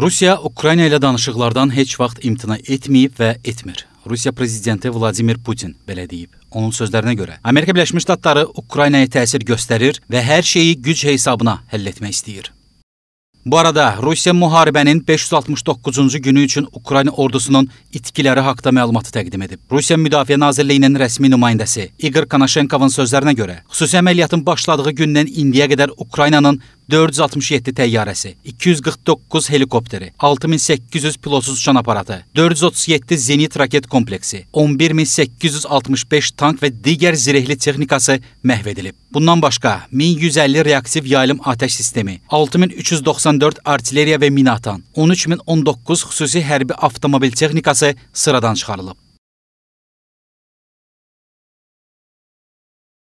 Rusiya Ukrayna ilə danışıqlardan heç vaxt imtina etməyib və etmir. Rusiya prezidenti Vladimir Putin belə deyib. Onun sözlərinə görə, Amerika Birləşmiş Ştatları Ukraynaya təsir göstərir və hər şeyi güc hesabına həll etmək istəyir. Bu arada Rusiya müharibənin 569-cu günü üçün Ukrayna ordusunun itkiləri haqqında məlumatı təqdim edib. Rusiya Müdafiə Nazirliyinin rəsmi nümayəndəsi İqor Kanaşenkovun sözlərinə görə, xüsusi əməliyyatın başladığı gündən indiyə qədər Ukraynanın 467 təyyarəsi, 249 helikopteri, 6800 pilotsuz uçan aparatı, 437 zenit raket kompleksi, 11865 tank və digər zirehli texnikası məhv edilib. Bundan başqa 1150 reaktiv yaylım atəş sistemi, 6394 artilleriya və minaatan, 13019 xüsusi hərbi avtomobil texnikası sıradan çıxarılıb.